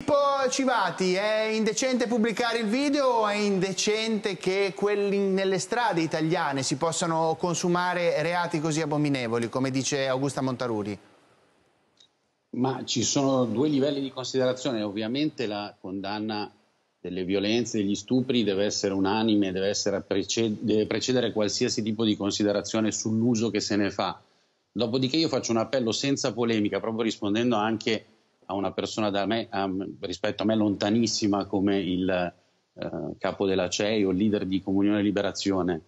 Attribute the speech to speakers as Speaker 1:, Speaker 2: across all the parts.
Speaker 1: Filippo Civati, è indecente pubblicare il video o è indecente che quelli nelle strade italiane si possano consumare reati così abominevoli, come dice Augusta Montaruri?
Speaker 2: Ma ci sono due livelli di considerazione, ovviamente la condanna delle violenze, degli stupri deve essere unanime, deve, essere preced deve precedere qualsiasi tipo di considerazione sull'uso che se ne fa. Dopodiché io faccio un appello senza polemica, proprio rispondendo anche a a una persona da me, a, rispetto a me lontanissima come il eh, capo della CEI o il leader di Comunione e Liberazione,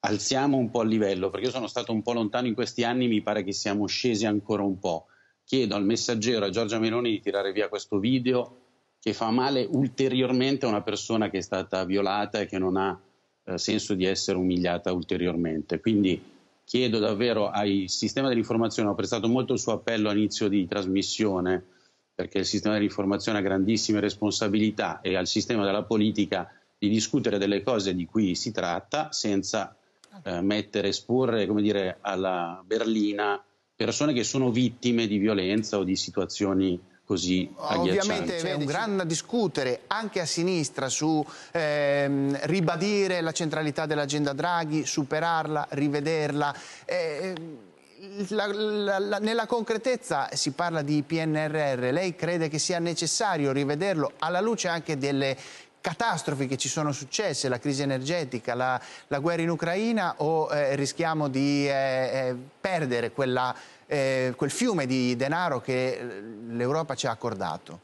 Speaker 2: alziamo un po' il livello, perché io sono stato un po' lontano in questi anni, mi pare che siamo scesi ancora un po'. Chiedo al messaggero, a Giorgia Meloni, di tirare via questo video che fa male ulteriormente a una persona che è stata violata e che non ha eh, senso di essere umiliata ulteriormente. Quindi chiedo davvero al sistema dell'informazione, ho apprezzato molto il suo appello all'inizio di trasmissione, perché il sistema dell'informazione ha grandissime responsabilità e al sistema della politica di discutere delle cose di cui si tratta senza eh, mettere, esporre dire, alla berlina persone che sono vittime di violenza o di situazioni così Ovviamente c'è un
Speaker 1: gran discutere anche a sinistra su ehm, ribadire la centralità dell'agenda Draghi, superarla, rivederla. Eh, ehm la, la, la, nella concretezza si parla di PNRR, lei crede che sia necessario rivederlo alla luce anche delle catastrofi che ci sono successe, la crisi energetica, la, la guerra in Ucraina o eh, rischiamo di eh, eh perdere quella, eh, quel fiume di denaro che eh, l'Europa ci ha accordato?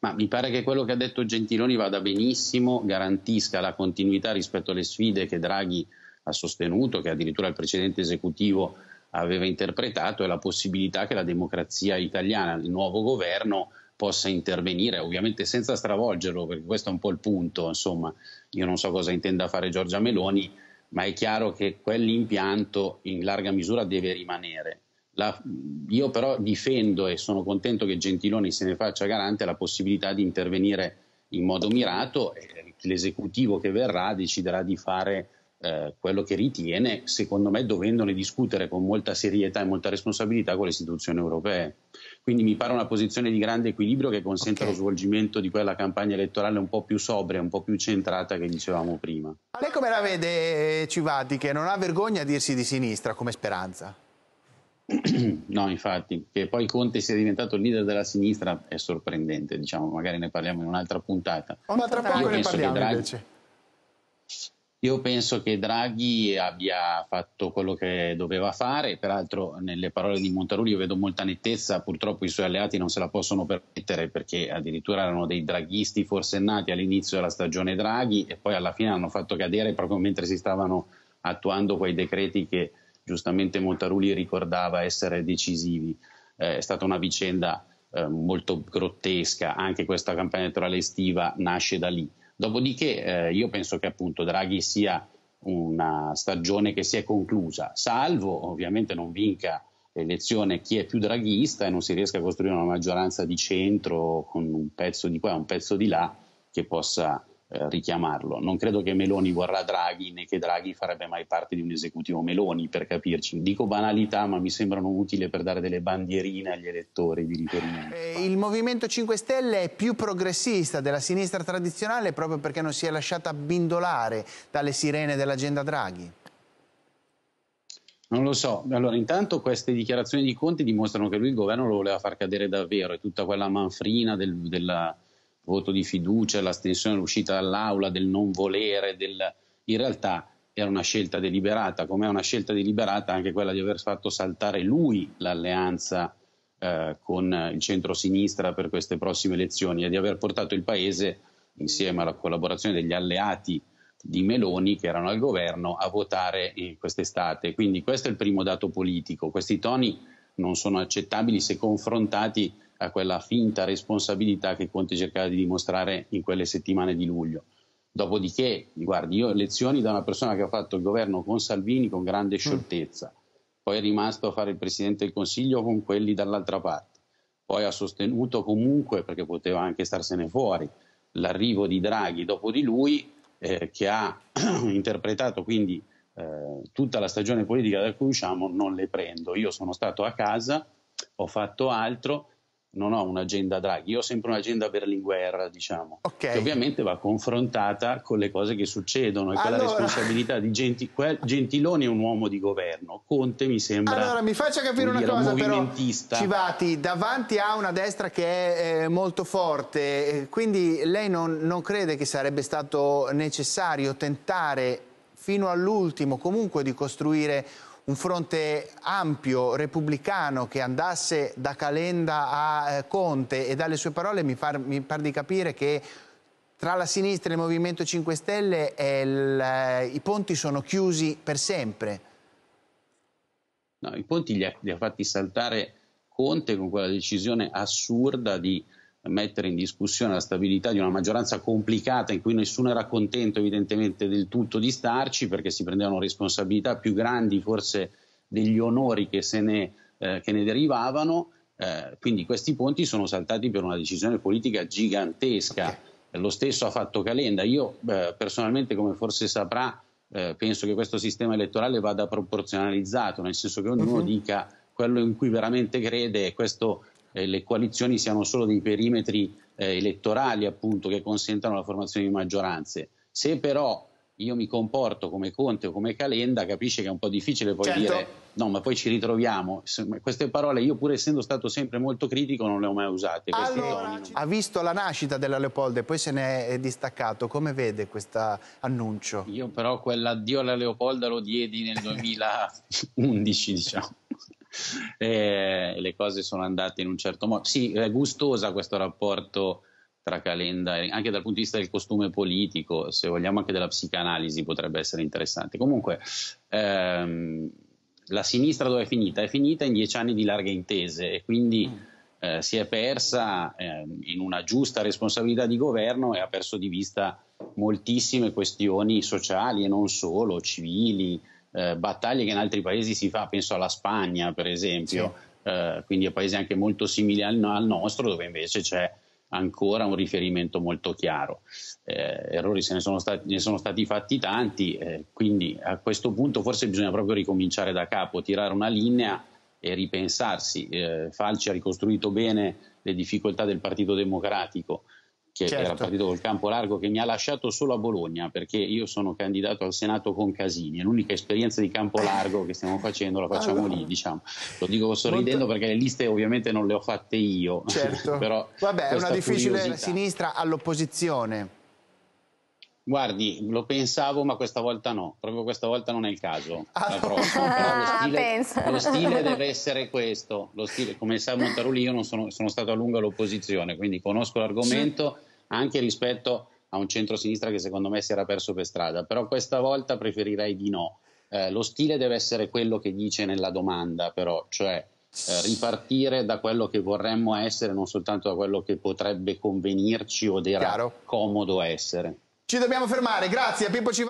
Speaker 2: Ma mi pare che quello che ha detto Gentiloni vada benissimo, garantisca la continuità rispetto alle sfide che Draghi ha sostenuto, che addirittura il precedente esecutivo ha aveva interpretato è la possibilità che la democrazia italiana, il nuovo governo, possa intervenire, ovviamente senza stravolgerlo, perché questo è un po' il punto, insomma, io non so cosa intenda fare Giorgia Meloni, ma è chiaro che quell'impianto in larga misura deve rimanere. La, io però difendo e sono contento che Gentiloni se ne faccia garante la possibilità di intervenire in modo mirato e l'esecutivo che verrà deciderà di fare eh, quello che ritiene, secondo me, dovendone discutere con molta serietà e molta responsabilità con le istituzioni europee. Quindi mi pare una posizione di grande equilibrio che consenta okay. lo svolgimento di quella campagna elettorale un po' più sobria, un po' più centrata che dicevamo prima.
Speaker 1: lei come la vede Civati, che non ha vergogna a dirsi di sinistra come speranza?
Speaker 2: No, infatti, che poi Conte sia diventato il leader della sinistra è sorprendente, diciamo, magari ne parliamo in un'altra puntata. Un'altra puntata ne parliamo Draghi... invece. Io penso che Draghi abbia fatto quello che doveva fare, peraltro nelle parole di Montarulli io vedo molta nettezza, purtroppo i suoi alleati non se la possono permettere perché addirittura erano dei draghisti forsennati all'inizio della stagione Draghi e poi alla fine hanno fatto cadere proprio mentre si stavano attuando quei decreti che giustamente Montarulli ricordava essere decisivi. Eh, è stata una vicenda eh, molto grottesca, anche questa campagna elettorale estiva nasce da lì. Dopodiché eh, io penso che appunto Draghi sia una stagione che si è conclusa, salvo ovviamente non vinca l'elezione chi è più draghista e non si riesca a costruire una maggioranza di centro con un pezzo di qua e un pezzo di là che possa eh, richiamarlo. Non credo che Meloni vorrà Draghi né che Draghi farebbe mai parte di un esecutivo Meloni, per capirci. Dico banalità, ma mi sembrano utili per dare delle bandierine agli elettori di riferimento.
Speaker 1: Eh, il Movimento 5 Stelle è più progressista della sinistra tradizionale proprio perché non si è lasciata bindolare dalle sirene dell'agenda Draghi.
Speaker 2: Non lo so. Allora, intanto queste dichiarazioni di Conti dimostrano che lui il governo lo voleva far cadere davvero e tutta quella manfrina del, della, voto di fiducia, l'astensione all'uscita dall'aula, del non volere, del... in realtà era una scelta deliberata, come è una scelta deliberata anche quella di aver fatto saltare lui l'alleanza eh, con il centro-sinistra per queste prossime elezioni e di aver portato il Paese, insieme alla collaborazione degli alleati di Meloni che erano al governo, a votare eh, quest'estate. Quindi questo è il primo dato politico. Questi toni non sono accettabili se confrontati a quella finta responsabilità che Conte cercava di dimostrare in quelle settimane di luglio. Dopodiché, guardi, io lezioni da una persona che ha fatto il governo con Salvini con grande mm. scioltezza, poi è rimasto a fare il Presidente del Consiglio con quelli dall'altra parte, poi ha sostenuto comunque, perché poteva anche starsene fuori, l'arrivo di Draghi dopo di lui, eh, che ha interpretato quindi eh, tutta la stagione politica da cui usciamo, non le prendo. Io sono stato a casa, ho fatto altro non ho un'agenda Draghi, io ho sempre un'agenda Berlinguer, diciamo, okay. che ovviamente va confrontata con le cose che succedono e allora... con la responsabilità di Genti... Gentiloni è un uomo di governo, Conte mi sembra Allora, mi faccia capire una dire, cosa un però, Civati,
Speaker 1: davanti a una destra che è eh, molto forte, eh, quindi lei non, non crede che sarebbe stato necessario tentare fino all'ultimo comunque di costruire un fronte ampio, repubblicano, che andasse da Calenda a eh, Conte e dalle sue parole mi par, mi par di capire che tra la sinistra e il Movimento 5 Stelle il, eh, i ponti sono chiusi per sempre.
Speaker 2: No, i ponti li ha, li ha fatti saltare Conte con quella decisione assurda di mettere in discussione la stabilità di una maggioranza complicata in cui nessuno era contento evidentemente del tutto di starci perché si prendevano responsabilità più grandi forse degli onori che, ne, eh, che ne, derivavano, eh, quindi questi ponti sono saltati per una decisione politica gigantesca. Okay. Lo stesso ha fatto Calenda. Io eh, personalmente, come forse saprà, eh, penso che questo sistema elettorale vada proporzionalizzato, nel senso che ognuno uh-huh. dica quello in cui veramente crede e questo eh, le coalizioni siano solo dei perimetri eh, elettorali appunto che consentano la formazione di maggioranze. Se però io mi comporto come Conte o come Calenda, capisce che è un po' difficile poi certo. dire no, ma poi ci ritroviamo. Queste parole io pur essendo stato sempre molto critico non le ho mai usate. Allora,
Speaker 1: ha visto la nascita della Leopolda e poi se ne è distaccato. Come vede questo annuncio? Io
Speaker 2: però quell'addio alla Leopolda lo diedi nel 2011, diciamo. eh, le cose sono andate in un certo modo. Sì, è gustosa questo rapporto tra Calenda e anche dal punto di vista del costume politico, se vogliamo anche della psicanalisi potrebbe essere interessante. Comunque ehm, la sinistra dove è finita? È finita in dieci anni di larghe intese e quindi mm. eh, si è persa eh, in una giusta responsabilità di governo e ha perso di vista moltissime questioni sociali e non solo, civili, eh, battaglie che in altri paesi si fa, penso alla Spagna per esempio, sì. eh, quindi a paesi anche molto simili al, al, nostro dove invece c'è ancora un riferimento molto chiaro. Eh, errori se ne sono, stati, ne sono stati fatti tanti, eh, quindi a questo punto forse bisogna proprio ricominciare da capo, tirare una linea e ripensarsi. Eh, Falci ha ricostruito bene le difficoltà del Partito Democratico che certo. era partito col campo largo, che mi ha lasciato solo a Bologna, perché io sono candidato al Senato con Casini, è l'unica esperienza di campo largo che stiamo facendo, la facciamo allora. lì, diciamo. Lo dico sorridendo Molto... perché le liste ovviamente non le ho fatte io. Certo. Però Vabbè, è una difficile curiosità...
Speaker 1: sinistra all'opposizione.
Speaker 2: Guardi, lo pensavo, ma questa volta no, proprio questa volta non è il caso. Ah, no. ah, lo, stile, lo, stile, deve essere questo. Stile, come sa Montarulli, io non sono, sono, stato a lungo all'opposizione, quindi conosco l'argomento sì. anche rispetto a un centro-sinistra che secondo me si era perso per strada, però questa volta preferirei di no. Eh, lo stile deve essere quello che dice nella domanda, però, cioè eh, ripartire da quello che vorremmo essere, non soltanto da quello che potrebbe convenirci o era Chiaro. comodo essere.
Speaker 1: Ci dobbiamo fermare, grazie a Pippo Civani.